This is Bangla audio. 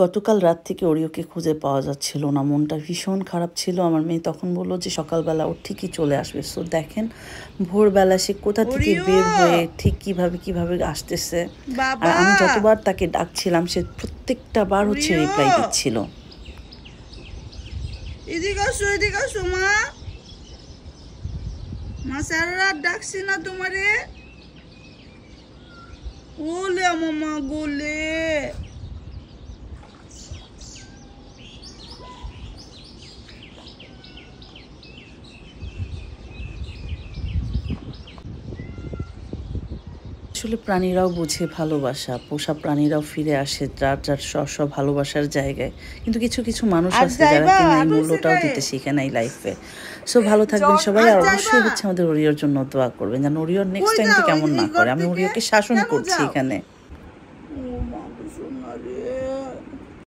গতকাল রাত থেকে ওরিওকে খুঁজে পাওয়া যাচ্ছিল না মনটা ভীষণ খারাপ ছিল আমার মেয়ে তখন বললো যে সকালবেলা ও ঠিকই চলে আসবে সো দেখেন ভোরবেলা সে কোথা থেকে বের হয়ে ঠিক কিভাবে কিভাবে আসতেছে আর আমি যতবার তাকে ডাকছিলাম সে প্রত্যেকটা বার হচ্ছে রিপ্লাই দিচ্ছিল ডাকছি না তোমারে ওলে মামা গোলে আসলে প্রাণীরাও বুঝে ভালোবাসা পোষা প্রাণীরাও ফিরে আসে যার যার সব ভালোবাসার জায়গায় কিন্তু কিছু কিছু মানুষ আছে যারা এই মূল্যটাও দিতে শিখে নাই লাইফে সো ভালো থাকবেন সবাই আর অবশ্যই হচ্ছে আমাদের ওরিওর জন্য দোয়া করবেন যেন ওরিওর নেক্সট টাইম কেমন না করে আমি ওরিওকে শাসন করছি এখানে